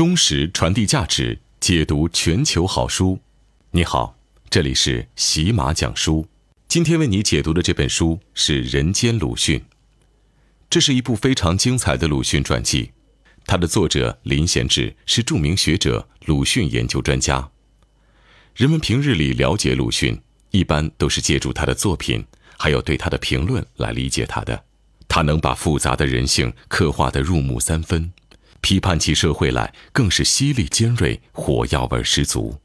忠实传递价值，解读全球好书。你好，这里是喜马讲书。今天为你解读的这本书是《人间鲁迅》，这是一部非常精彩的鲁迅传记。它的作者林贤志是著名学者、鲁迅研究专家。人们平日里了解鲁迅，一般都是借助他的作品，还有对他的评论来理解他的。他能把复杂的人性刻画得入木三分。批判起社会来，更是犀利尖锐，火药味十足。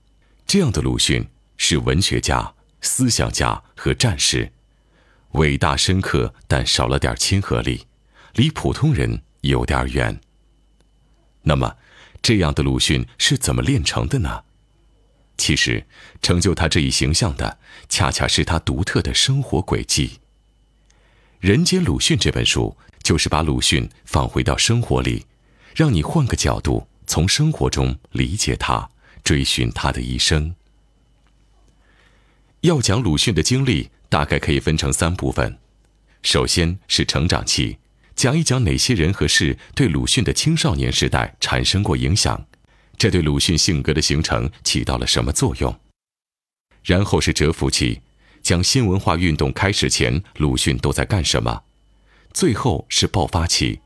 这样的鲁迅是文学家、思想家和战士，伟大深刻，但少了点亲和力，离普通人有点远。那么，这样的鲁迅是怎么炼成的呢？其实，成就他这一形象的，恰恰是他独特的生活轨迹。《人间鲁迅》这本书，就是把鲁迅放回到生活里。让你换个角度，从生活中理解他，追寻他的一生。要讲鲁迅的经历，大概可以分成三部分：首先是成长期，讲一讲哪些人和事对鲁迅的青少年时代产生过影响，这对鲁迅性格的形成起到了什么作用；然后是蛰伏期，讲新文化运动开始前鲁迅都在干什么；最后是爆发期。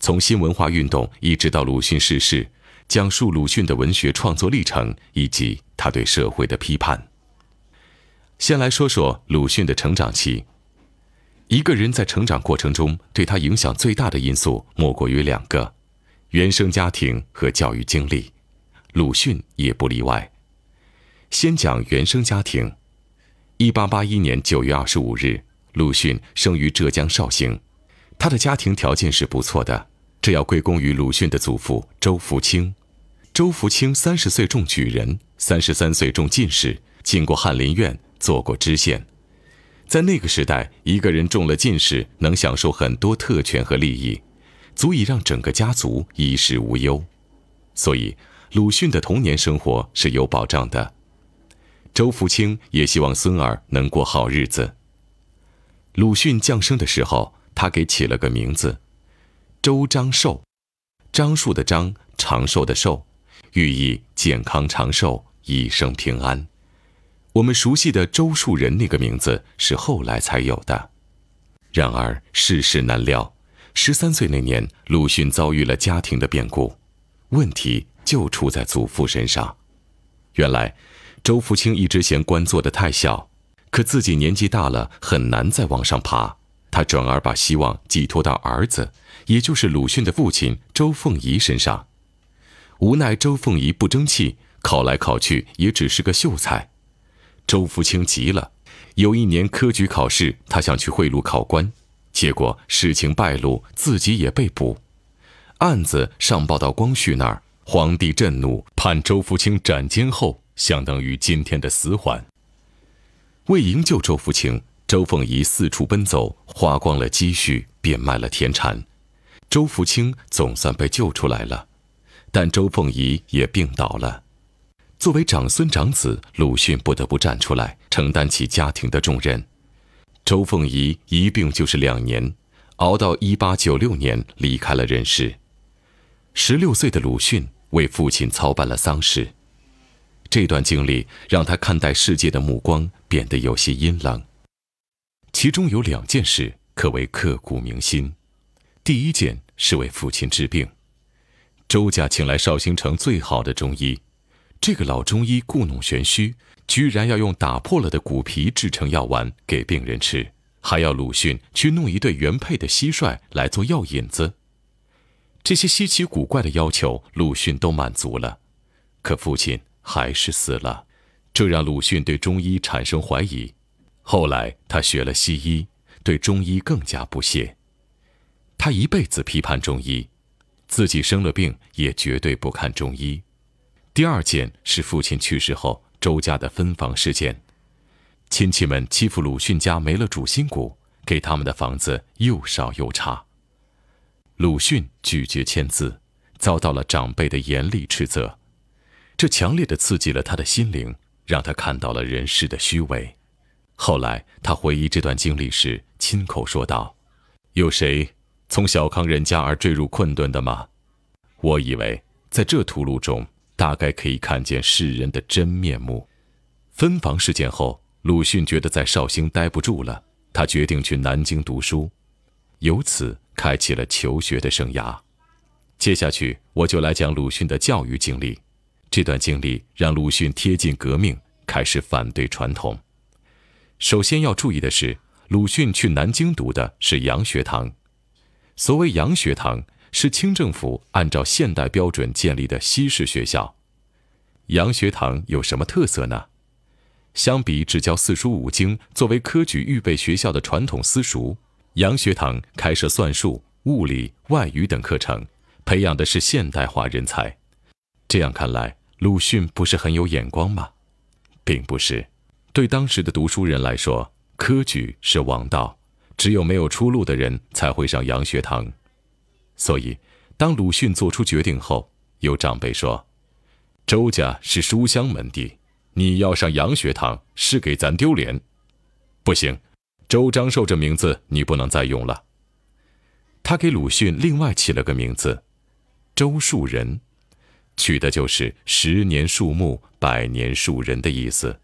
从新文化运动一直到鲁迅逝世，讲述鲁迅的文学创作历程以及他对社会的批判。先来说说鲁迅的成长期。一个人在成长过程中对他影响最大的因素莫过于两个：原生家庭和教育经历。鲁迅也不例外。先讲原生家庭。1881年9月25日，鲁迅生于浙江绍兴，他的家庭条件是不错的。这要归功于鲁迅的祖父周福清。周福清三十岁中举人，三十三岁中进士，进过翰林院，做过知县。在那个时代，一个人中了进士，能享受很多特权和利益，足以让整个家族衣食无忧。所以，鲁迅的童年生活是有保障的。周福清也希望孙儿能过好日子。鲁迅降生的时候，他给起了个名字。周章寿，樟树的樟，长寿的寿，寓意健康长寿，一生平安。我们熟悉的周树人那个名字是后来才有的。然而世事难料，十三岁那年，鲁迅遭遇了家庭的变故，问题就出在祖父身上。原来，周福清一直嫌官做的太小，可自己年纪大了，很难再往上爬。他转而把希望寄托到儿子，也就是鲁迅的父亲周凤仪身上。无奈周凤仪不争气，考来考去也只是个秀才。周福清急了，有一年科举考试，他想去贿赂考官，结果事情败露，自己也被捕。案子上报到光绪那儿，皇帝震怒，判周福清斩监后，相当于今天的死缓。为营救周福清。周凤仪四处奔走，花光了积蓄，变卖了田产。周福清总算被救出来了，但周凤仪也病倒了。作为长孙长子，鲁迅不得不站出来承担起家庭的重任。周凤仪一病就是两年，熬到一八九六年离开了人世。十六岁的鲁迅为父亲操办了丧事，这段经历让他看待世界的目光变得有些阴冷。其中有两件事可谓刻骨铭心。第一件是为父亲治病，周家请来绍兴城最好的中医，这个老中医故弄玄虚，居然要用打破了的骨皮制成药丸给病人吃，还要鲁迅去弄一对原配的蟋蟀来做药引子。这些稀奇古怪的要求，鲁迅都满足了，可父亲还是死了，这让鲁迅对中医产生怀疑。后来他学了西医，对中医更加不屑。他一辈子批判中医，自己生了病也绝对不看中医。第二件是父亲去世后，周家的分房事件，亲戚们欺负鲁迅家没了主心骨，给他们的房子又少又差。鲁迅拒绝签字，遭到了长辈的严厉斥责。这强烈的刺激了他的心灵，让他看到了人世的虚伪。后来，他回忆这段经历时，亲口说道：“有谁从小康人家而坠入困顿的吗？”我以为在这屠戮中，大概可以看见世人的真面目。分房事件后，鲁迅觉得在绍兴待不住了，他决定去南京读书，由此开启了求学的生涯。接下去，我就来讲鲁迅的教育经历。这段经历让鲁迅贴近革命，开始反对传统。首先要注意的是，鲁迅去南京读的是洋学堂。所谓洋学堂，是清政府按照现代标准建立的西式学校。洋学堂有什么特色呢？相比只教四书五经、作为科举预备学校的传统私塾，洋学堂开设算术、物理、外语等课程，培养的是现代化人才。这样看来，鲁迅不是很有眼光吗？并不是。对当时的读书人来说，科举是王道，只有没有出路的人才会上洋学堂。所以，当鲁迅做出决定后，有长辈说：“周家是书香门第，你要上洋学堂是给咱丢脸。”不行，周章寿这名字你不能再用了。他给鲁迅另外起了个名字，周树人，取的就是“十年树木，百年树人”的意思。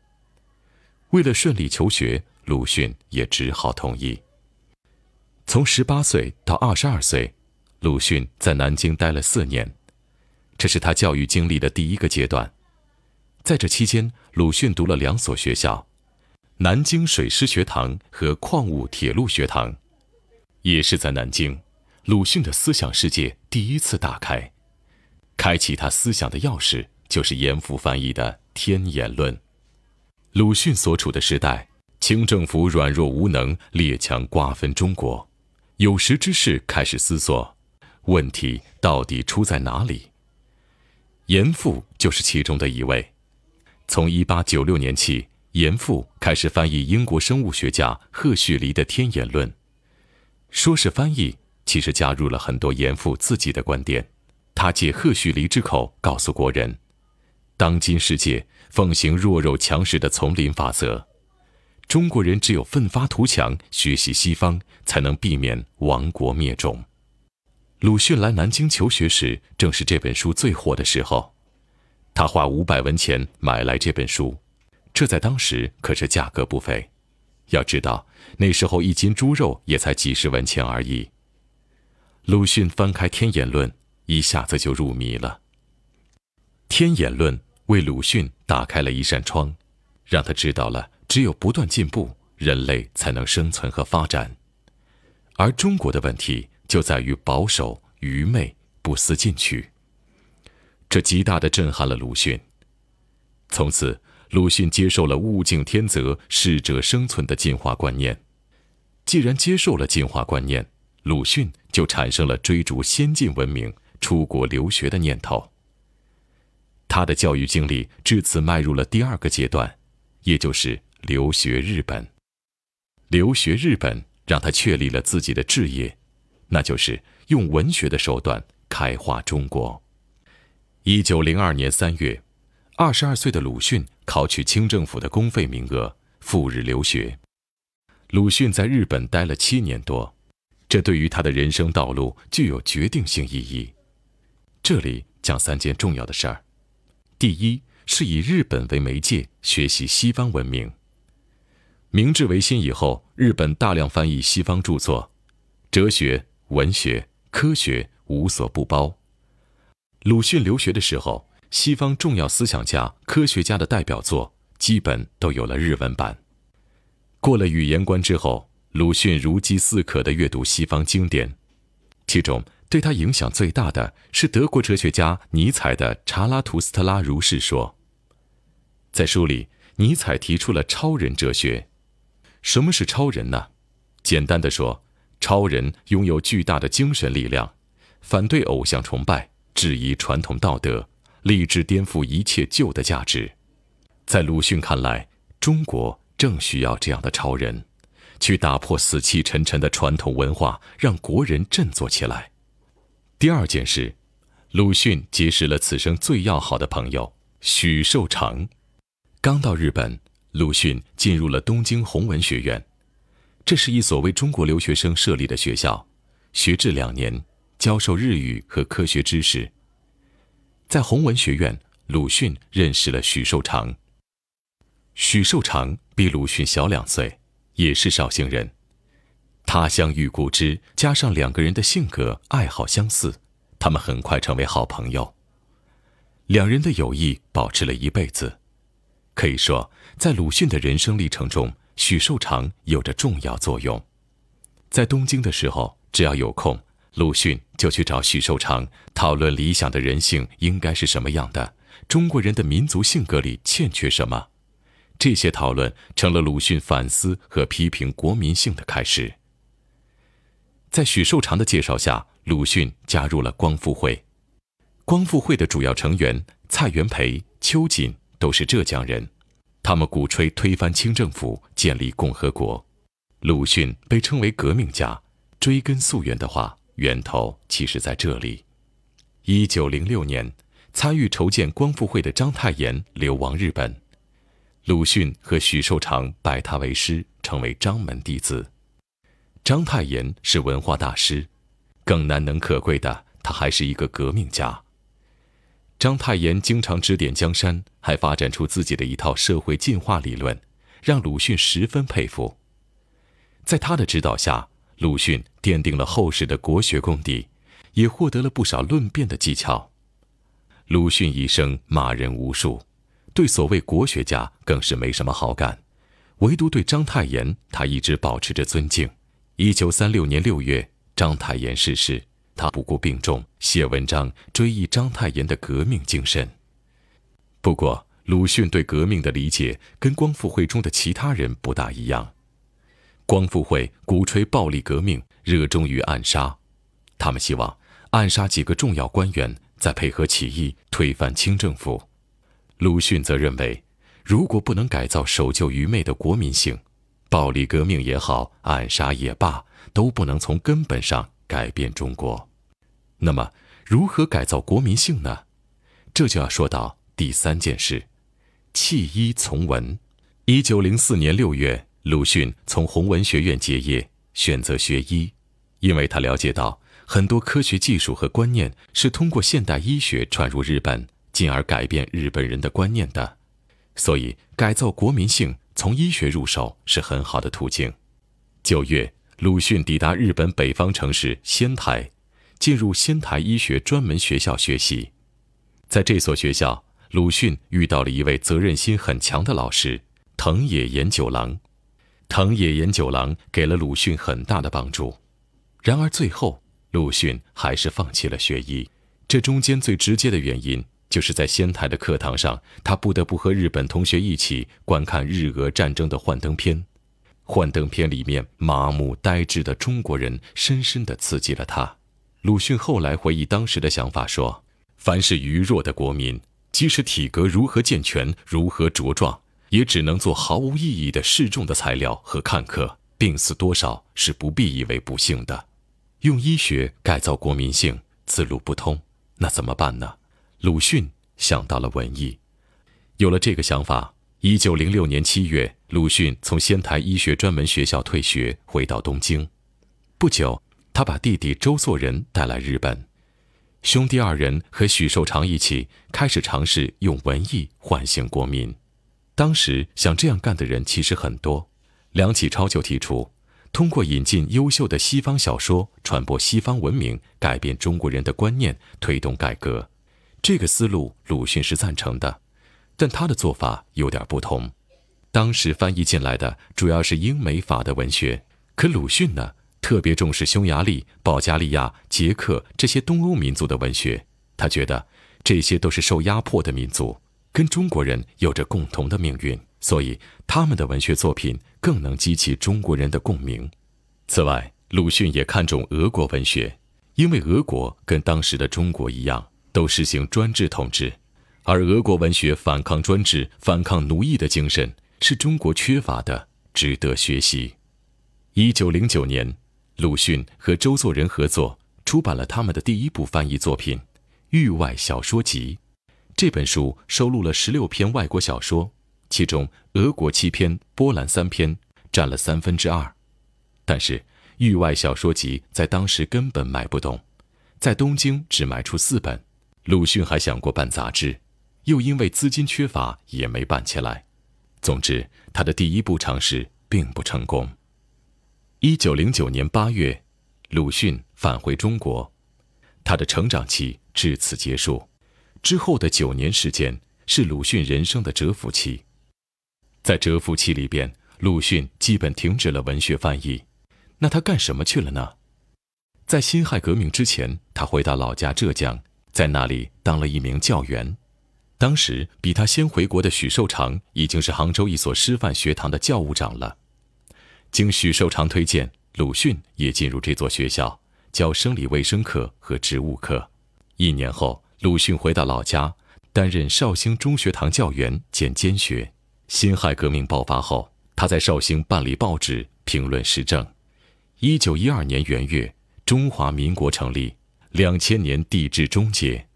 为了顺利求学，鲁迅也只好同意。从十八岁到二十二岁，鲁迅在南京待了四年，这是他教育经历的第一个阶段。在这期间，鲁迅读了两所学校：南京水师学堂和矿物铁路学堂。也是在南京，鲁迅的思想世界第一次打开。开启他思想的钥匙，就是严复翻译的《天演论》。鲁迅所处的时代，清政府软弱无能，列强瓜分中国，有识之士开始思索，问题到底出在哪里？严复就是其中的一位。从一八九六年起，严复开始翻译英国生物学家赫胥黎的《天演论》，说是翻译，其实加入了很多严复自己的观点。他借赫胥黎之口告诉国人，当今世界。奉行弱肉强食的丛林法则，中国人只有奋发图强，学习西方，才能避免亡国灭种。鲁迅来南京求学时，正是这本书最火的时候，他花五百文钱买来这本书，这在当时可是价格不菲。要知道，那时候一斤猪肉也才几十文钱而已。鲁迅翻开《天演论》，一下子就入迷了，《天演论》。为鲁迅打开了一扇窗，让他知道了只有不断进步，人类才能生存和发展。而中国的问题就在于保守、愚昧、不思进取，这极大的震撼了鲁迅。从此，鲁迅接受了“物竞天择，适者生存”的进化观念。既然接受了进化观念，鲁迅就产生了追逐先进文明、出国留学的念头。他的教育经历至此迈入了第二个阶段，也就是留学日本。留学日本让他确立了自己的志业，那就是用文学的手段开化中国。一九零二年三月，二十二岁的鲁迅考取清政府的公费名额，赴日留学。鲁迅在日本待了七年多，这对于他的人生道路具有决定性意义。这里讲三件重要的事儿。第一是以日本为媒介学习西方文明。明治维新以后，日本大量翻译西方著作，哲学、文学、科学无所不包。鲁迅留学的时候，西方重要思想家、科学家的代表作基本都有了日文版。过了语言关之后，鲁迅如饥似渴地阅读西方经典，其中。对他影响最大的是德国哲学家尼采的《查拉图斯特拉如是说》。在书里，尼采提出了超人哲学。什么是超人呢？简单的说，超人拥有巨大的精神力量，反对偶像崇拜，质疑传统道德，立志颠覆一切旧的价值。在鲁迅看来，中国正需要这样的超人，去打破死气沉沉的传统文化，让国人振作起来。第二件事，鲁迅结识了此生最要好的朋友许寿裳。刚到日本，鲁迅进入了东京弘文学院，这是一所为中国留学生设立的学校，学制两年，教授日语和科学知识。在弘文学院，鲁迅认识了许寿裳。许寿裳比鲁迅小两岁，也是绍兴人。他乡遇故知，加上两个人的性格爱好相似，他们很快成为好朋友。两人的友谊保持了一辈子，可以说，在鲁迅的人生历程中，许寿裳有着重要作用。在东京的时候，只要有空，鲁迅就去找许寿裳讨论理想的人性应该是什么样的，中国人的民族性格里欠缺什么。这些讨论成了鲁迅反思和批评国民性的开始。在许寿裳的介绍下，鲁迅加入了光复会。光复会的主要成员蔡元培、秋瑾都是浙江人，他们鼓吹推翻清政府，建立共和国。鲁迅被称为革命家，追根溯源的话，源头其实在这里。一九零六年，参与筹建光复会的章太炎流亡日本，鲁迅和许寿裳拜他为师，成为章门弟子。章太炎是文化大师，更难能可贵的，他还是一个革命家。章太炎经常指点江山，还发展出自己的一套社会进化理论，让鲁迅十分佩服。在他的指导下，鲁迅奠定了后世的国学功底，也获得了不少论辩的技巧。鲁迅一生骂人无数，对所谓国学家更是没什么好感，唯独对章太炎，他一直保持着尊敬。一九三六年六月，章太炎逝世。他不顾病重，写文章追忆章太炎的革命精神。不过，鲁迅对革命的理解跟光复会中的其他人不大一样。光复会鼓吹暴力革命，热衷于暗杀，他们希望暗杀几个重要官员，再配合起义推翻清政府。鲁迅则认为，如果不能改造守旧愚昧的国民性。暴力革命也好，暗杀也罢，都不能从根本上改变中国。那么，如何改造国民性呢？这就要说到第三件事：弃医从文。一九零四年六月，鲁迅从弘文学院结业，选择学医，因为他了解到很多科学技术和观念是通过现代医学传入日本，进而改变日本人的观念的。所以，改造国民性。从医学入手是很好的途径。九月，鲁迅抵达日本北方城市仙台，进入仙台医学专门学校学习。在这所学校，鲁迅遇到了一位责任心很强的老师藤野严九郎。藤野严九郎给了鲁迅很大的帮助。然而，最后鲁迅还是放弃了学医。这中间最直接的原因。就是在仙台的课堂上，他不得不和日本同学一起观看日俄战争的幻灯片，幻灯片里面麻木呆滞的中国人，深深地刺激了他。鲁迅后来回忆当时的想法说：“凡是愚弱的国民，即使体格如何健全，如何茁壮，也只能做毫无意义的示众的材料和看客。病死多少是不必以为不幸的，用医学改造国民性，此路不通，那怎么办呢？”鲁迅想到了文艺，有了这个想法。一九零六年七月，鲁迅从仙台医学专门学校退学，回到东京。不久，他把弟弟周作人带来日本，兄弟二人和许寿裳一起开始尝试用文艺唤醒国民。当时想这样干的人其实很多，梁启超就提出，通过引进优秀的西方小说，传播西方文明，改变中国人的观念，推动改革。这个思路鲁迅是赞成的，但他的做法有点不同。当时翻译进来的主要是英美法的文学，可鲁迅呢特别重视匈牙利、保加利亚、捷克这些东欧民族的文学。他觉得这些都是受压迫的民族，跟中国人有着共同的命运，所以他们的文学作品更能激起中国人的共鸣。此外，鲁迅也看重俄国文学，因为俄国跟当时的中国一样。都实行专制统治，而俄国文学反抗专制、反抗奴役的精神是中国缺乏的，值得学习。一九零九年，鲁迅和周作人合作出版了他们的第一部翻译作品《域外小说集》。这本书收录了十六篇外国小说，其中俄国七篇，波兰三篇，占了三分之二。但是，《域外小说集》在当时根本卖不动，在东京只卖出四本。鲁迅还想过办杂志，又因为资金缺乏也没办起来。总之，他的第一步尝试并不成功。一九零九年八月，鲁迅返回中国，他的成长期至此结束。之后的九年时间是鲁迅人生的蛰伏期。在蛰伏期里边，鲁迅基本停止了文学翻译。那他干什么去了呢？在辛亥革命之前，他回到老家浙江。在那里当了一名教员，当时比他先回国的许寿裳已经是杭州一所师范学堂的教务长了。经许寿裳推荐，鲁迅也进入这座学校，教生理卫生课和植物课。一年后，鲁迅回到老家，担任绍兴中学堂教员兼监学。辛亥革命爆发后，他在绍兴办理报纸，评论时政。一九一二年元月，中华民国成立。两千年地质终结，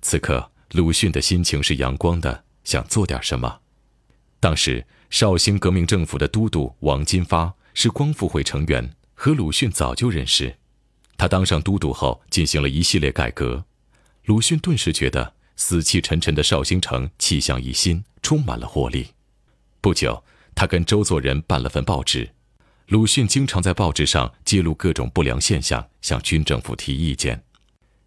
此刻鲁迅的心情是阳光的，想做点什么。当时绍兴革命政府的都督王金发是光复会成员，和鲁迅早就认识。他当上都督后，进行了一系列改革。鲁迅顿时觉得死气沉沉的绍兴城气象一新，充满了活力。不久，他跟周作人办了份报纸，鲁迅经常在报纸上揭露各种不良现象，向军政府提意见。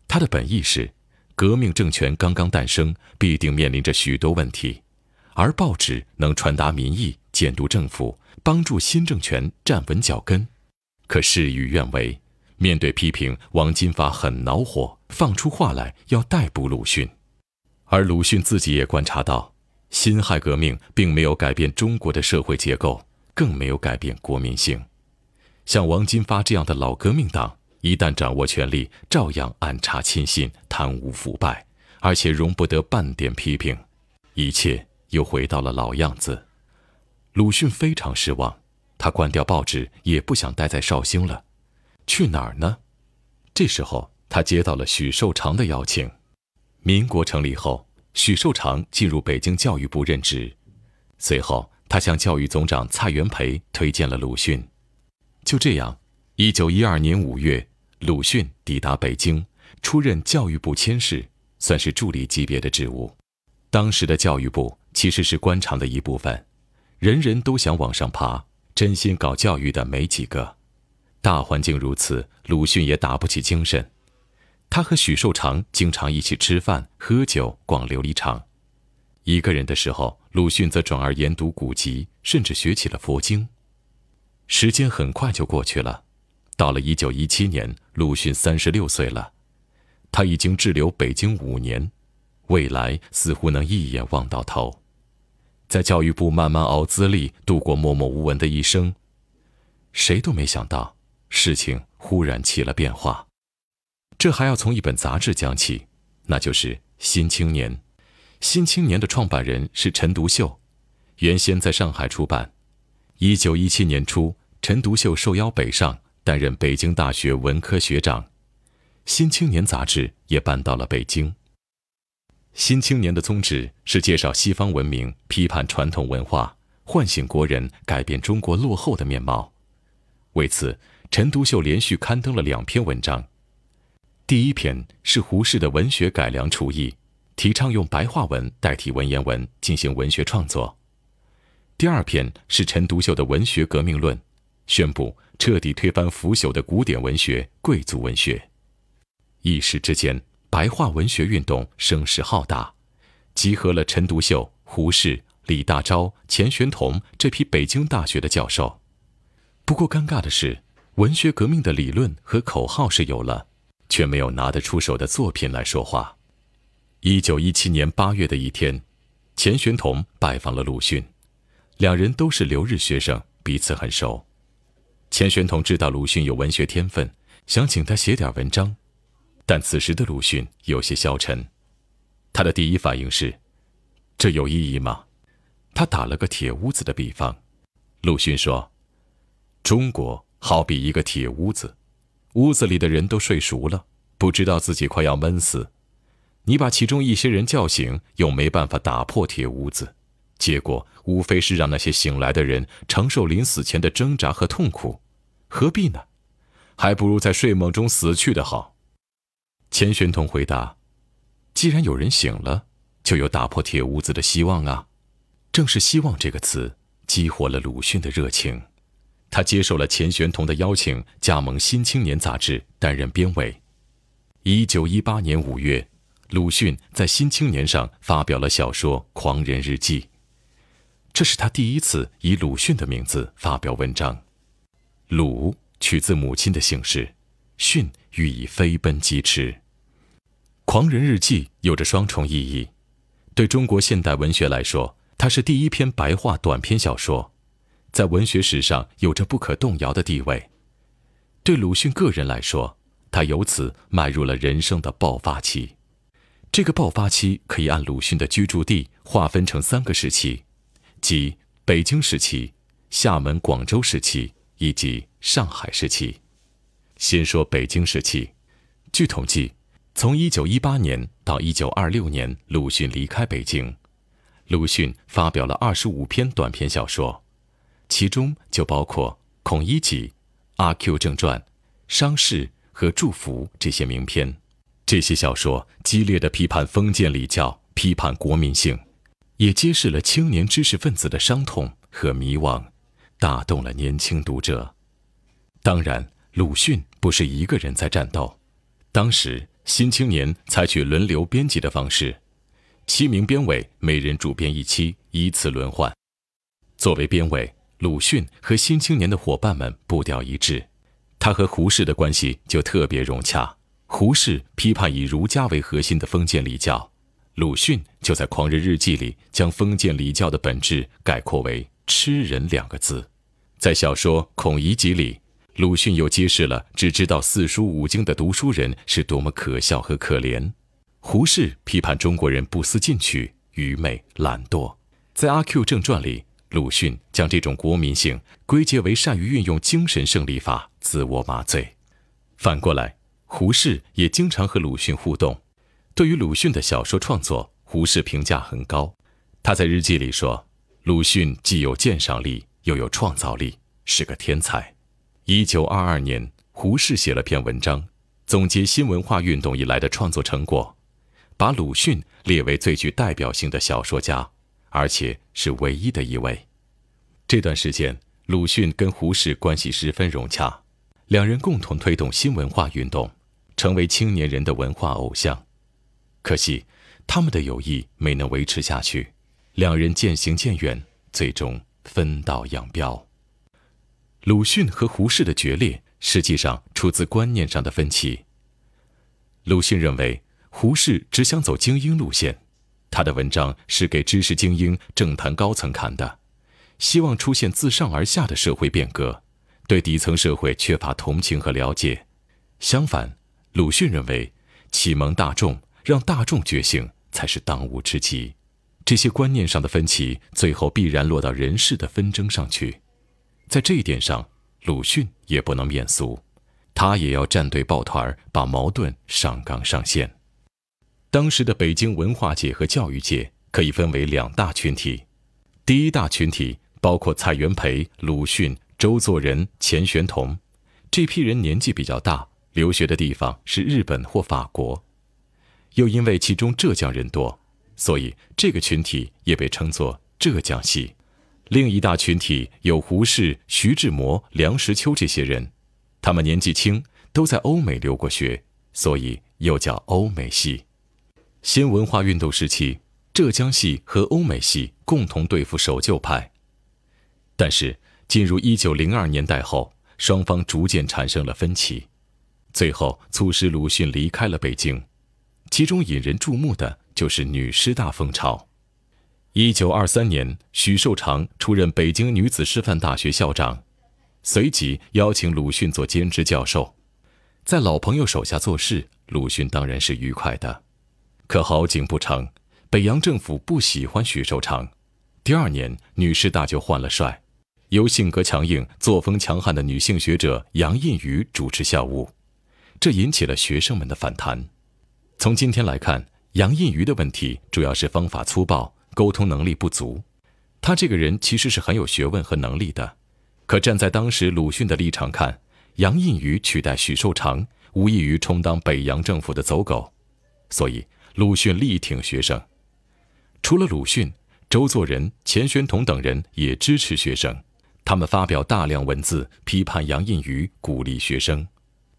他的本意是，革命政权刚刚诞生，必定面临着许多问题，而报纸能传达民意、监督政府、帮助新政权站稳脚跟。可事与愿违，面对批评，王金发很恼火，放出话来要逮捕鲁迅。而鲁迅自己也观察到，辛亥革命并没有改变中国的社会结构，更没有改变国民性。像王金发这样的老革命党。一旦掌握权力，照样暗查亲信、贪污腐败，而且容不得半点批评，一切又回到了老样子。鲁迅非常失望，他关掉报纸，也不想待在绍兴了，去哪儿呢？这时候，他接到了许寿裳的邀请。民国成立后，许寿裳进入北京教育部任职，随后他向教育总长蔡元培推荐了鲁迅。就这样，一九一二年五月。鲁迅抵达北京，出任教育部佥事，算是助理级别的职务。当时的教育部其实是官场的一部分，人人都想往上爬，真心搞教育的没几个。大环境如此，鲁迅也打不起精神。他和许寿裳经常一起吃饭、喝酒、逛琉璃厂。一个人的时候，鲁迅则转而研读古籍，甚至学起了佛经。时间很快就过去了。到了一九一七年，鲁迅三十六岁了，他已经滞留北京五年，未来似乎能一眼望到头，在教育部慢慢熬资历，度过默默无闻的一生。谁都没想到，事情忽然起了变化。这还要从一本杂志讲起，那就是《新青年》。《新青年》的创办人是陈独秀，原先在上海出版。一九一七年初，陈独秀受邀北上。担任北京大学文科学长，《新青年》杂志也搬到了北京。《新青年》的宗旨是介绍西方文明，批判传统文化，唤醒国人，改变中国落后的面貌。为此，陈独秀连续刊登了两篇文章。第一篇是胡适的《文学改良刍议》，提倡用白话文代替文言文进行文学创作。第二篇是陈独秀的《文学革命论》。宣布彻底推翻腐朽的古典文学、贵族文学，一时之间，白话文学运动声势浩大，集合了陈独秀、胡适、李大钊、钱玄同这批北京大学的教授。不过，尴尬的是，文学革命的理论和口号是有了，却没有拿得出手的作品来说话。一九一七年八月的一天，钱玄同拜访了鲁迅，两人都是留日学生，彼此很熟。钱玄同知道鲁迅有文学天分，想请他写点文章，但此时的鲁迅有些消沉，他的第一反应是：这有意义吗？他打了个铁屋子的比方。鲁迅说：“中国好比一个铁屋子，屋子里的人都睡熟了，不知道自己快要闷死。你把其中一些人叫醒，又没办法打破铁屋子，结果无非是让那些醒来的人承受临死前的挣扎和痛苦。”何必呢？还不如在睡梦中死去的好。钱玄同回答：“既然有人醒了，就有打破铁屋子的希望啊！”正是“希望”这个词激活了鲁迅的热情，他接受了钱玄同的邀请，加盟《新青年》杂志，担任编委。一九一八年五月，鲁迅在《新青年》上发表了小说《狂人日记》，这是他第一次以鲁迅的名字发表文章。鲁取自母亲的姓氏，迅寓意飞奔疾驰，《狂人日记》有着双重意义。对中国现代文学来说，它是第一篇白话短篇小说，在文学史上有着不可动摇的地位。对鲁迅个人来说，他由此迈入了人生的爆发期。这个爆发期可以按鲁迅的居住地划分成三个时期，即北京时期、厦门、广州时期。以及上海时期，先说北京时期。据统计，从1918年到1926年，鲁迅离开北京，鲁迅发表了25篇短篇小说，其中就包括《孔乙己》《阿 Q 正传》《伤逝》和《祝福》这些名篇。这些小说激烈的批判封建礼教，批判国民性，也揭示了青年知识分子的伤痛和迷惘。打动了年轻读者。当然，鲁迅不是一个人在战斗。当时，《新青年》采取轮流编辑的方式，七名编委每人主编一期，依次轮换。作为编委，鲁迅和《新青年》的伙伴们步调一致。他和胡适的关系就特别融洽。胡适批判以儒家为核心的封建礼教，鲁迅就在《狂人日记》里将封建礼教的本质概括为“吃人”两个字。在小说《孔乙己》里，鲁迅又揭示了只知道四书五经的读书人是多么可笑和可怜。胡适批判中国人不思进取、愚昧懒惰，在《阿 Q 正传》里，鲁迅将这种国民性归结为善于运用精神胜利法自我麻醉。反过来，胡适也经常和鲁迅互动。对于鲁迅的小说创作，胡适评价很高，他在日记里说：“鲁迅既有鉴赏力。”又有创造力，是个天才。一九二二年，胡适写了篇文章，总结新文化运动以来的创作成果，把鲁迅列为最具代表性的小说家，而且是唯一的一位。这段时间，鲁迅跟胡适关系十分融洽，两人共同推动新文化运动，成为青年人的文化偶像。可惜，他们的友谊没能维持下去，两人渐行渐远，最终。分道扬镳。鲁迅和胡适的决裂，实际上出自观念上的分歧。鲁迅认为，胡适只想走精英路线，他的文章是给知识精英、政坛高层看的，希望出现自上而下的社会变革，对底层社会缺乏同情和了解。相反，鲁迅认为，启蒙大众，让大众觉醒，才是当务之急。这些观念上的分歧，最后必然落到人事的纷争上去。在这一点上，鲁迅也不能免俗，他也要站队抱团，把矛盾上纲上线。当时的北京文化界和教育界可以分为两大群体，第一大群体包括蔡元培、鲁迅、周作人、钱玄同，这批人年纪比较大，留学的地方是日本或法国，又因为其中浙江人多。所以，这个群体也被称作浙江系。另一大群体有胡适、徐志摩、梁实秋这些人，他们年纪轻，都在欧美留过学，所以又叫欧美系。新文化运动时期，浙江系和欧美系共同对付守旧派，但是进入一九零二年代后，双方逐渐产生了分歧，最后促使鲁迅离开了北京。其中引人注目的。就是女师大风潮。一九二三年，许寿裳出任北京女子师范大学校长，随即邀请鲁迅做兼职教授。在老朋友手下做事，鲁迅当然是愉快的。可好景不长，北洋政府不喜欢许寿裳。第二年，女师大就换了帅，由性格强硬、作风强悍的女性学者杨荫榆主持校务，这引起了学生们的反弹。从今天来看，杨印瑜的问题主要是方法粗暴，沟通能力不足。他这个人其实是很有学问和能力的，可站在当时鲁迅的立场看，杨印瑜取代许寿裳，无异于充当北洋政府的走狗。所以鲁迅力挺学生。除了鲁迅，周作人、钱玄同等人也支持学生。他们发表大量文字批判杨印瑜，鼓励学生。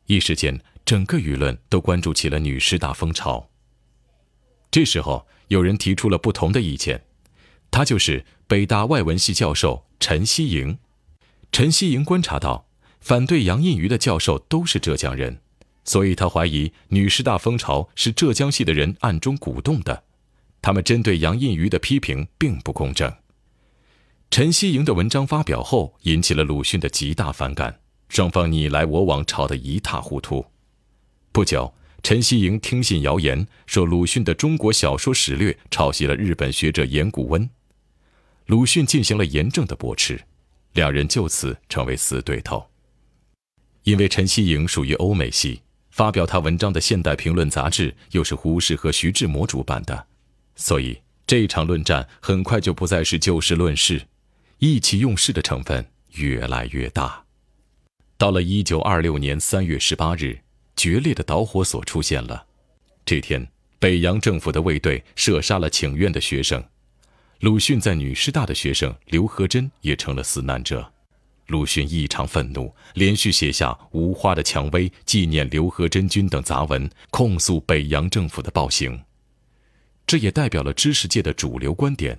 一时间，整个舆论都关注起了女师大风潮。这时候，有人提出了不同的意见，他就是北大外文系教授陈希莹。陈希莹观察到，反对杨印瑜的教授都是浙江人，所以他怀疑女师大风潮是浙江系的人暗中鼓动的，他们针对杨印瑜的批评并不公正。陈希莹的文章发表后，引起了鲁迅的极大反感，双方你来我往，吵得一塌糊涂。不久。陈希莹听信谣言，说鲁迅的《中国小说史略》抄袭了日本学者盐谷温，鲁迅进行了严正的驳斥，两人就此成为死对头。因为陈希莹属于欧美系，发表他文章的《现代评论》杂志又是胡适和徐志摩主办的，所以这场论战很快就不再是就事论事，意气用事的成分越来越大。到了一九二六年三月十八日。决裂的导火索出现了。这天，北洋政府的卫队射杀了请愿的学生，鲁迅在女师大的学生刘和珍也成了死难者。鲁迅异常愤怒，连续写下《无花的蔷薇》《纪念刘和珍君》等杂文，控诉北洋政府的暴行。这也代表了知识界的主流观点。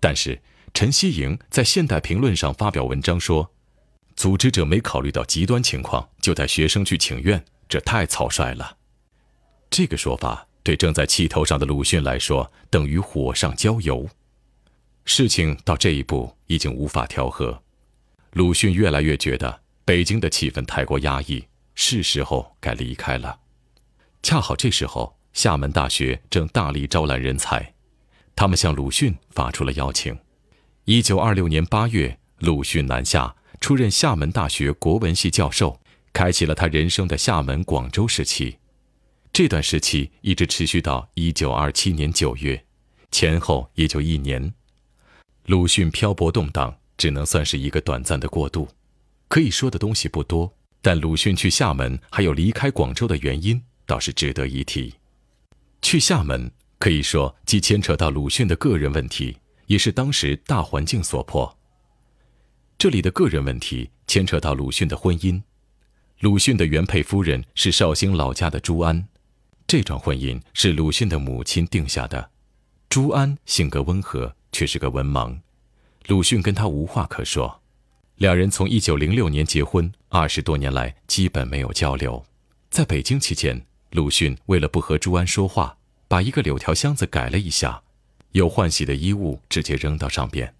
但是，陈希莹在《现代评论》上发表文章说，组织者没考虑到极端情况，就带学生去请愿。这太草率了，这个说法对正在气头上的鲁迅来说等于火上浇油。事情到这一步已经无法调和，鲁迅越来越觉得北京的气氛太过压抑，是时候该离开了。恰好这时候，厦门大学正大力招揽人才，他们向鲁迅发出了邀请。一九二六年八月，鲁迅南下，出任厦门大学国文系教授。开启了他人生的厦门、广州时期，这段时期一直持续到一九二七年九月，前后也就一年。鲁迅漂泊动荡，只能算是一个短暂的过渡。可以说的东西不多，但鲁迅去厦门还有离开广州的原因倒是值得一提。去厦门可以说既牵扯到鲁迅的个人问题，也是当时大环境所迫。这里的个人问题牵扯到鲁迅的婚姻。鲁迅的原配夫人是绍兴老家的朱安，这桩婚姻是鲁迅的母亲定下的。朱安性格温和，却是个文盲，鲁迅跟他无话可说。两人从1906年结婚，二十多年来基本没有交流。在北京期间，鲁迅为了不和朱安说话，把一个柳条箱子改了一下，有换洗的衣物直接扔到上边，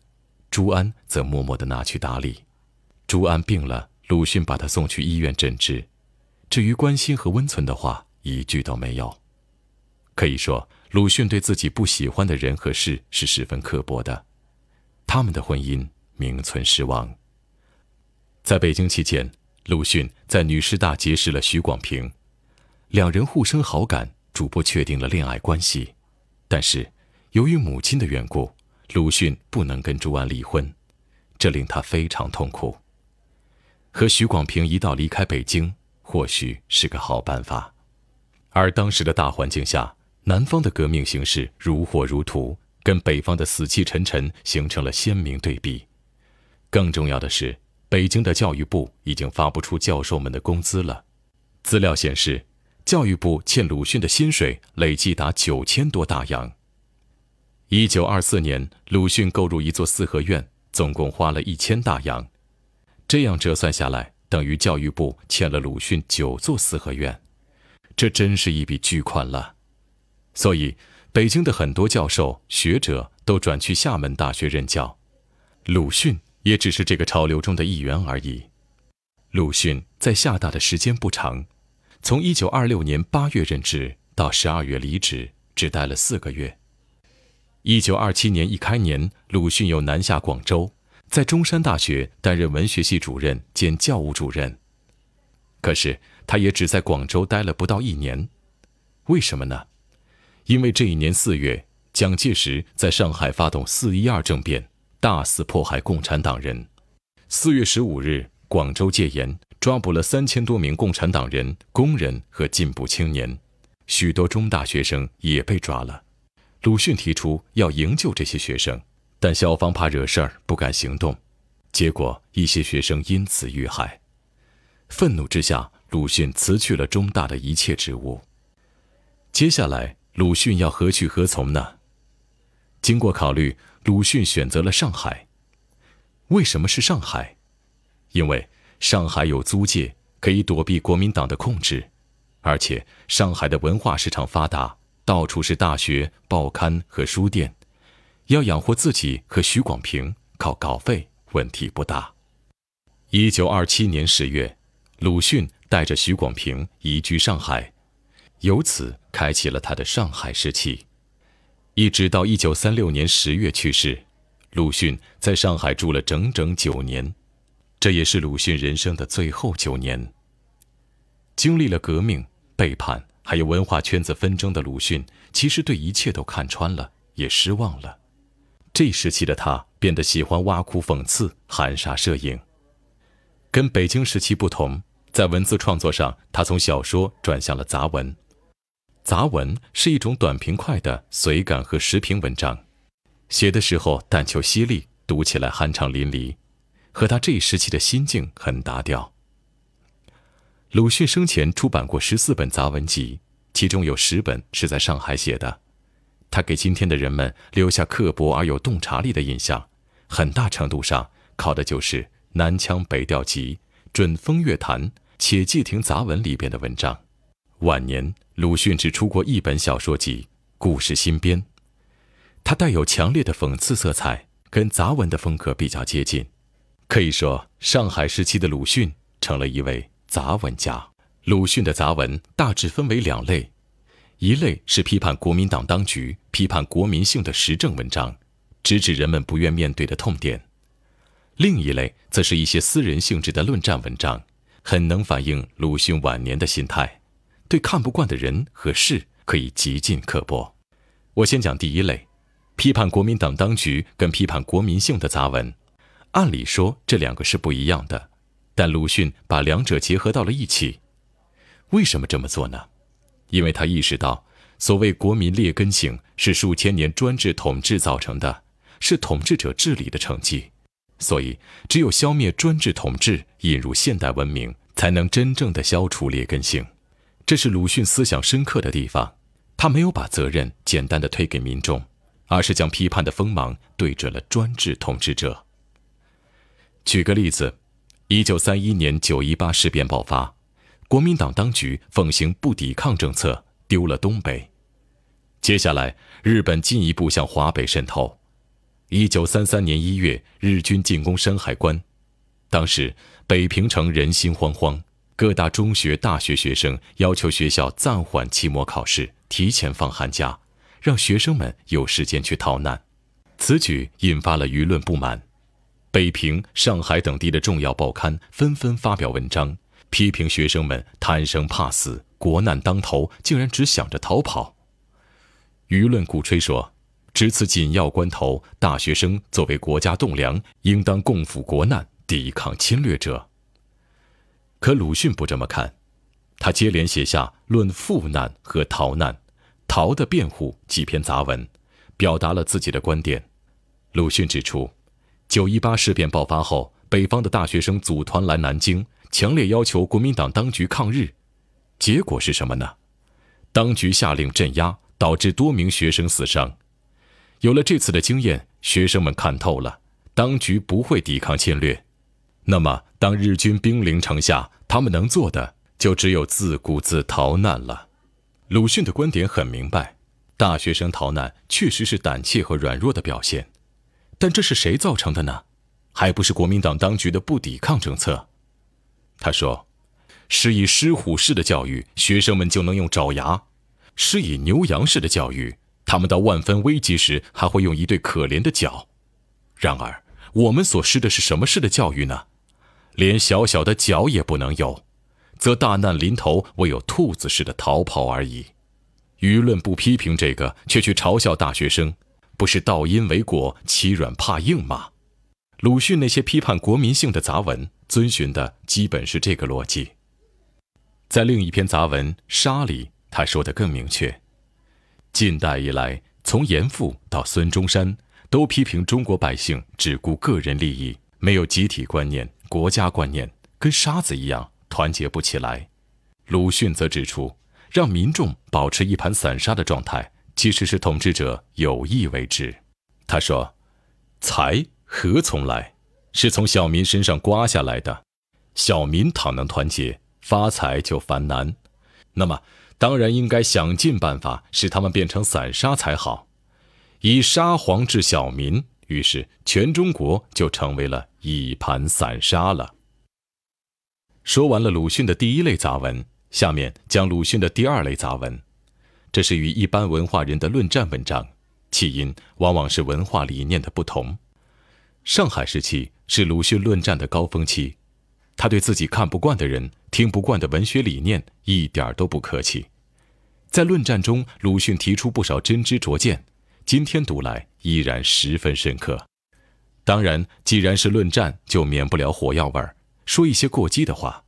朱安则默默地拿去打理。朱安病了。鲁迅把他送去医院诊治，至于关心和温存的话，一句都没有。可以说，鲁迅对自己不喜欢的人和事是十分刻薄的。他们的婚姻名存实亡。在北京期间，鲁迅在女师大结识了许广平，两人互生好感，逐步确定了恋爱关系。但是，由于母亲的缘故，鲁迅不能跟朱安离婚，这令他非常痛苦。和许广平一道离开北京，或许是个好办法。而当时的大环境下，南方的革命形势如火如荼，跟北方的死气沉沉形成了鲜明对比。更重要的是，北京的教育部已经发不出教授们的工资了。资料显示，教育部欠鲁迅的薪水累计达九千多大洋。一九二四年，鲁迅购入一座四合院，总共花了一千大洋。这样折算下来，等于教育部欠了鲁迅九座四合院，这真是一笔巨款了。所以，北京的很多教授学者都转去厦门大学任教，鲁迅也只是这个潮流中的一员而已。鲁迅在厦大的时间不长，从1926年8月任职到12月离职，只待了四个月。1927年一开年，鲁迅又南下广州。在中山大学担任文学系主任兼教务主任，可是他也只在广州待了不到一年，为什么呢？因为这一年四月，蒋介石在上海发动“四一二”政变，大肆迫害共产党人。四月十五日，广州戒严，抓捕了三千多名共产党人、工人和进步青年，许多中大学生也被抓了。鲁迅提出要营救这些学生。但校方怕惹事儿，不敢行动，结果一些学生因此遇害。愤怒之下，鲁迅辞去了中大的一切职务。接下来，鲁迅要何去何从呢？经过考虑，鲁迅选择了上海。为什么是上海？因为上海有租界，可以躲避国民党的控制，而且上海的文化市场发达，到处是大学、报刊和书店。要养活自己和许广平，靠稿费问题不大。一九二七年十月，鲁迅带着许广平移居上海，由此开启了他的上海时期。一直到一九三六年十月去世，鲁迅在上海住了整整九年，这也是鲁迅人生的最后九年。经历了革命、背叛，还有文化圈子纷争的鲁迅，其实对一切都看穿了，也失望了。这一时期的他变得喜欢挖苦、讽刺、含沙射影，跟北京时期不同。在文字创作上，他从小说转向了杂文。杂文是一种短平快的随感和时评文章，写的时候但求犀利，读起来酣畅淋漓，和他这一时期的心境很搭调。鲁迅生前出版过十四本杂文集，其中有十本是在上海写的。他给今天的人们留下刻薄而有洞察力的印象，很大程度上靠的就是《南腔北调集》《准风月谈》《且借亭杂文》里边的文章。晚年，鲁迅只出过一本小说集《故事新编》，它带有强烈的讽刺色彩，跟杂文的风格比较接近。可以说，上海时期的鲁迅成了一位杂文家。鲁迅的杂文大致分为两类。一类是批判国民党当局、批判国民性的时政文章，直指人们不愿面对的痛点；另一类则是一些私人性质的论战文章，很能反映鲁迅晚年的心态。对看不惯的人和事，可以极尽刻薄。我先讲第一类，批判国民党当局跟批判国民性的杂文。按理说，这两个是不一样的，但鲁迅把两者结合到了一起。为什么这么做呢？因为他意识到，所谓国民劣根性是数千年专制统治造成的，是统治者治理的成绩，所以只有消灭专制统治，引入现代文明，才能真正的消除劣根性。这是鲁迅思想深刻的地方，他没有把责任简单的推给民众，而是将批判的锋芒对准了专制统治者。举个例子，一九三一年九一八事变爆发。国民党当局奉行不抵抗政策，丢了东北。接下来，日本进一步向华北渗透。1933年1月，日军进攻山海关。当时，北平城人心惶惶，各大中学、大学学生要求学校暂缓期末考试，提前放寒假，让学生们有时间去逃难。此举引发了舆论不满。北平、上海等地的重要报刊纷纷发表文章。批评学生们贪生怕死，国难当头，竟然只想着逃跑。舆论鼓吹说，值此紧要关头，大学生作为国家栋梁，应当共赴国难，抵抗侵略者。可鲁迅不这么看，他接连写下《论赴难和逃难》《逃的辩护》几篇杂文，表达了自己的观点。鲁迅指出，九一八事变爆发后，北方的大学生组团来南京。强烈要求国民党当局抗日，结果是什么呢？当局下令镇压，导致多名学生死伤。有了这次的经验，学生们看透了，当局不会抵抗侵略。那么，当日军兵临城下，他们能做的就只有自顾自逃难了。鲁迅的观点很明白：大学生逃难确实是胆怯和软弱的表现。但这是谁造成的呢？还不是国民党当局的不抵抗政策。他说：“施以狮虎式的教育，学生们就能用爪牙；施以牛羊式的教育，他们到万分危急时还会用一对可怜的脚。然而，我们所施的是什么式的教育呢？连小小的脚也不能有，则大难临头，唯有兔子似的逃跑而已。舆论不批评这个，却去嘲笑大学生，不是道因为果，欺软怕硬吗？”鲁迅那些批判国民性的杂文，遵循的基本是这个逻辑。在另一篇杂文《沙》里，他说的更明确：，近代以来，从严复到孙中山，都批评中国百姓只顾个人利益，没有集体观念、国家观念，跟沙子一样团结不起来。鲁迅则指出，让民众保持一盘散沙的状态，其实是统治者有意为之。他说：“才。”何从来？是从小民身上刮下来的。小民倘能团结，发财就繁难。那么，当然应该想尽办法使他们变成散沙才好。以沙皇治小民，于是全中国就成为了一盘散沙了。说完了鲁迅的第一类杂文，下面讲鲁迅的第二类杂文，这是与一般文化人的论战文章，起因往往是文化理念的不同。上海时期是鲁迅论战的高峰期，他对自己看不惯的人、听不惯的文学理念一点儿都不客气。在论战中，鲁迅提出不少真知灼见，今天读来依然十分深刻。当然，既然是论战，就免不了火药味儿，说一些过激的话。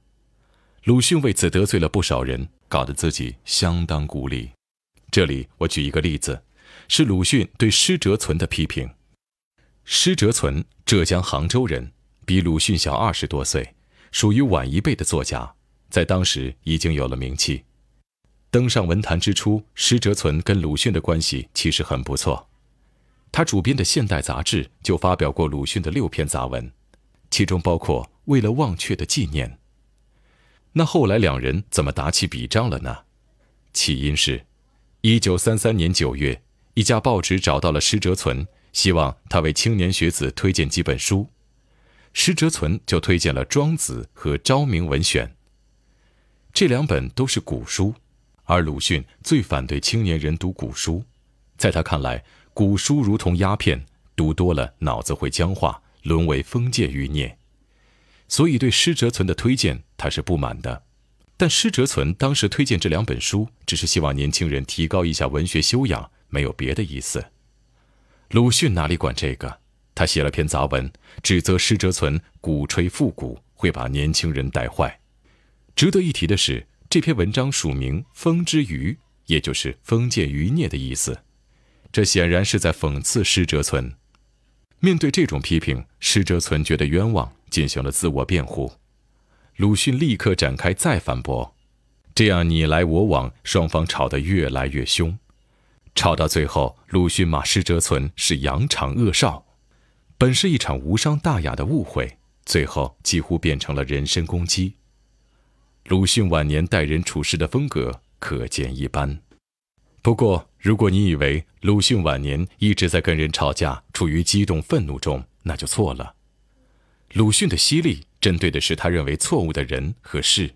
鲁迅为此得罪了不少人，搞得自己相当孤立。这里我举一个例子，是鲁迅对施哲存的批评。施哲存，浙江杭州人，比鲁迅小二十多岁，属于晚一辈的作家，在当时已经有了名气。登上文坛之初，施哲存跟鲁迅的关系其实很不错，他主编的《现代》杂志就发表过鲁迅的六篇杂文，其中包括《为了忘却的纪念》。那后来两人怎么打起笔仗了呢？起因是，一九三三年九月，一家报纸找到了施哲存。希望他为青年学子推荐几本书，施哲存就推荐了《庄子》和《昭明文选》。这两本都是古书，而鲁迅最反对青年人读古书，在他看来，古书如同鸦片，读多了脑子会僵化，沦为封建余孽，所以对施哲存的推荐他是不满的。但施哲存当时推荐这两本书，只是希望年轻人提高一下文学修养，没有别的意思。鲁迅哪里管这个？他写了篇杂文，指责施哲存鼓吹复古，会把年轻人带坏。值得一提的是，这篇文章署名“风之余”，也就是封建余孽的意思。这显然是在讽刺施哲存。面对这种批评，施哲存觉得冤枉，进行了自我辩护。鲁迅立刻展开再反驳，这样你来我往，双方吵得越来越凶。吵到最后，鲁迅骂施折存是“扬长恶少”，本是一场无伤大雅的误会，最后几乎变成了人身攻击。鲁迅晚年待人处事的风格可见一斑。不过，如果你以为鲁迅晚年一直在跟人吵架，处于激动愤怒中，那就错了。鲁迅的犀利针对的是他认为错误的人和事，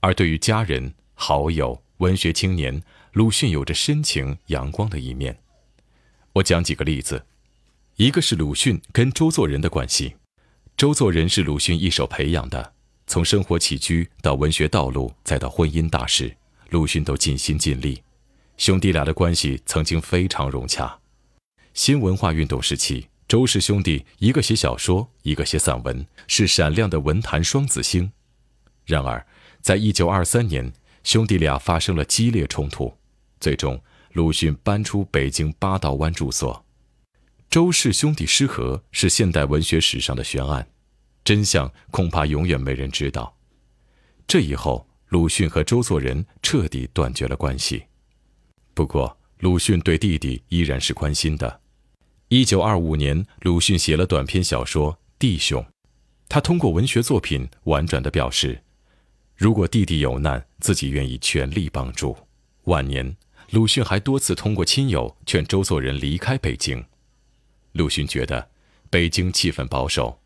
而对于家人、好友、文学青年。鲁迅有着深情阳光的一面，我讲几个例子，一个是鲁迅跟周作人的关系，周作人是鲁迅一手培养的，从生活起居到文学道路再到婚姻大事，鲁迅都尽心尽力，兄弟俩的关系曾经非常融洽。新文化运动时期，周氏兄弟一个写小说，一个写散文，是闪亮的文坛双子星。然而，在一九二三年，兄弟俩发生了激烈冲突。最终，鲁迅搬出北京八道湾住所。周氏兄弟失和是现代文学史上的悬案，真相恐怕永远没人知道。这以后，鲁迅和周作人彻底断绝了关系。不过，鲁迅对弟弟依然是关心的。一九二五年，鲁迅写了短篇小说《弟兄》，他通过文学作品婉转地表示，如果弟弟有难，自己愿意全力帮助。晚年。鲁迅还多次通过亲友劝周作人离开北京。鲁迅觉得，北京气氛保守，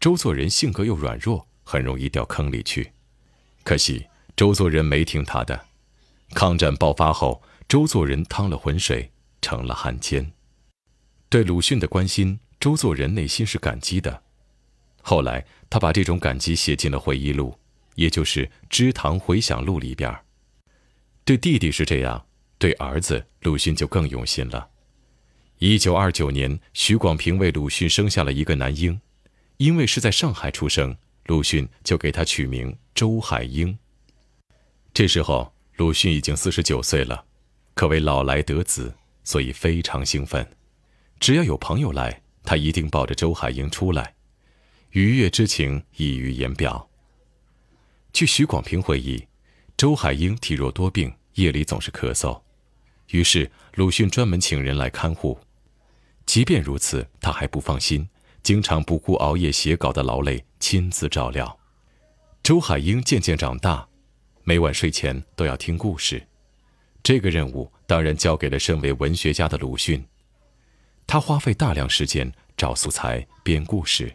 周作人性格又软弱，很容易掉坑里去。可惜周作人没听他的。抗战爆发后，周作人趟了浑水，成了汉奸。对鲁迅的关心，周作人内心是感激的。后来他把这种感激写进了回忆录，也就是《知堂回想录》里边。对弟弟是这样。对儿子鲁迅就更用心了。一九二九年，许广平为鲁迅生下了一个男婴，因为是在上海出生，鲁迅就给他取名周海婴。这时候，鲁迅已经四十九岁了，可谓老来得子，所以非常兴奋。只要有朋友来，他一定抱着周海婴出来，愉悦之情溢于言表。据许广平回忆，周海婴体弱多病。夜里总是咳嗽，于是鲁迅专门请人来看护。即便如此，他还不放心，经常不顾熬夜写稿的劳累，亲自照料。周海婴渐渐长大，每晚睡前都要听故事，这个任务当然交给了身为文学家的鲁迅。他花费大量时间找素材编故事，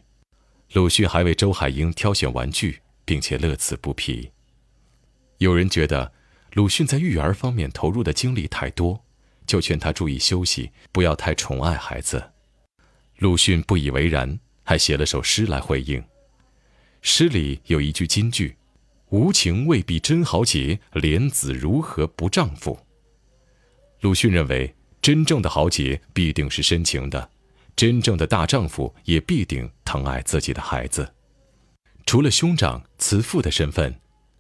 鲁迅还为周海婴挑选玩具，并且乐此不疲。有人觉得。鲁迅在育儿方面投入的精力太多，就劝他注意休息，不要太宠爱孩子。鲁迅不以为然，还写了首诗来回应。诗里有一句金句：“无情未必真豪杰，怜子如何不丈夫。”鲁迅认为，真正的豪杰必定是深情的，真正的大丈夫也必定疼爱自己的孩子。除了兄长、慈父的身份。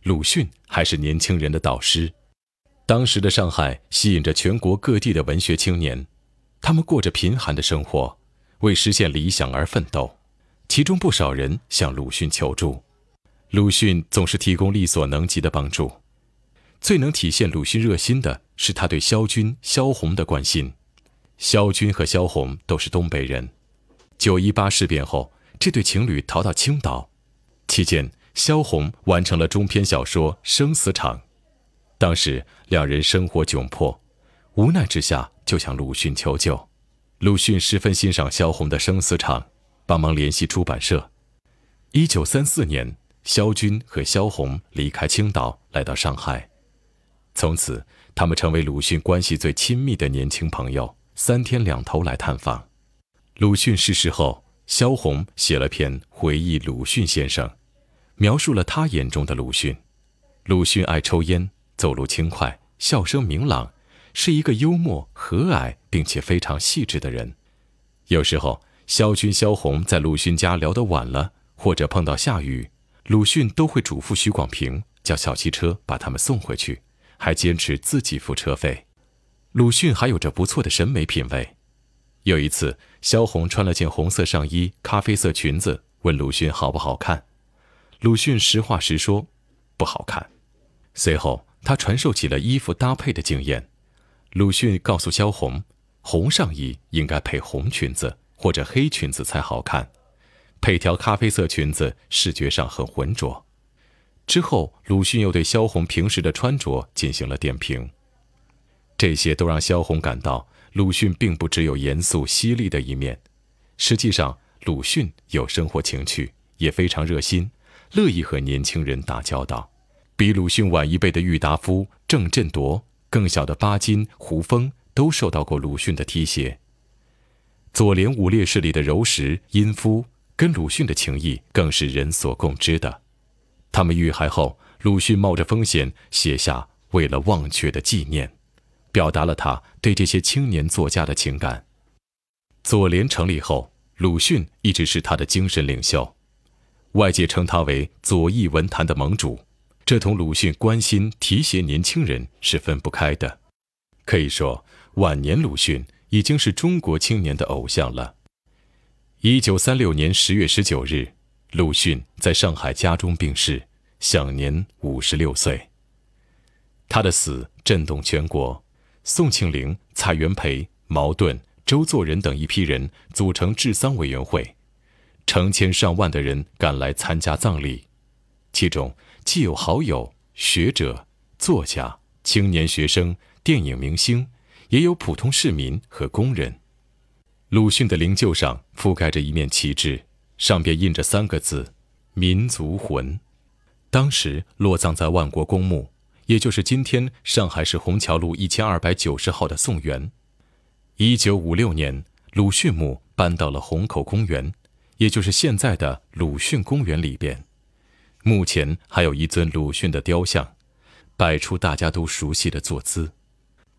鲁迅还是年轻人的导师。当时的上海吸引着全国各地的文学青年，他们过着贫寒的生活，为实现理想而奋斗。其中不少人向鲁迅求助，鲁迅总是提供力所能及的帮助。最能体现鲁迅热心的是他对萧军、萧红的关心。萧军和萧红都是东北人。九一八事变后，这对情侣逃到青岛，期间。萧红完成了中篇小说《生死场》，当时两人生活窘迫，无奈之下就向鲁迅求救。鲁迅十分欣赏萧红的《生死场》，帮忙联系出版社。一九三四年，萧军和萧红离开青岛来到上海，从此他们成为鲁迅关系最亲密的年轻朋友，三天两头来探访。鲁迅逝世后，萧红写了篇回忆鲁迅先生。描述了他眼中的鲁迅，鲁迅爱抽烟，走路轻快，笑声明朗，是一个幽默、和蔼并且非常细致的人。有时候，萧军、萧红在鲁迅家聊得晚了，或者碰到下雨，鲁迅都会嘱咐许广平叫小汽车把他们送回去，还坚持自己付车费。鲁迅还有着不错的审美品味。有一次，萧红穿了件红色上衣、咖啡色裙子，问鲁迅好不好看。鲁迅实话实说，不好看。随后，他传授起了衣服搭配的经验。鲁迅告诉萧红，红上衣应该配红裙子或者黑裙子才好看，配条咖啡色裙子视觉上很浑浊。之后，鲁迅又对萧红平时的穿着进行了点评。这些都让萧红感到，鲁迅并不只有严肃犀利的一面。实际上，鲁迅有生活情趣，也非常热心。乐意和年轻人打交道，比鲁迅晚一辈的郁达夫、郑振铎，更小的巴金、胡风，都受到过鲁迅的提携。左联五烈士里的柔石、殷夫，跟鲁迅的情谊更是人所共知的。他们遇害后，鲁迅冒着风险写下《为了忘却的纪念》，表达了他对这些青年作家的情感。左联成立后，鲁迅一直是他的精神领袖。外界称他为左翼文坛的盟主，这同鲁迅关心提携年轻人是分不开的。可以说，晚年鲁迅已经是中国青年的偶像了。一九三六年十月十九日，鲁迅在上海家中病逝，享年五十六岁。他的死震动全国，宋庆龄、蔡元培、茅盾、周作人等一批人组成治丧委员会。成千上万的人赶来参加葬礼，其中既有好友、学者、作家、青年学生、电影明星，也有普通市民和工人。鲁迅的灵柩上覆盖着一面旗帜，上边印着三个字“民族魂”。当时落葬在万国公墓，也就是今天上海市虹桥路一千二百九十号的宋园。一九五六年，鲁迅墓搬到了虹口公园。也就是现在的鲁迅公园里边，目前还有一尊鲁迅的雕像，摆出大家都熟悉的坐姿。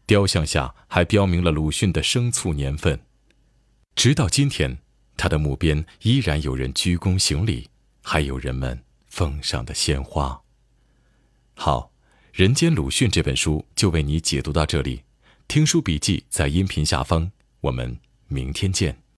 雕像下还标明了鲁迅的生卒年份。直到今天，他的墓边依然有人鞠躬行礼，还有人们奉上的鲜花。好，《人间鲁迅》这本书就为你解读到这里，听书笔记在音频下方，我们明天见。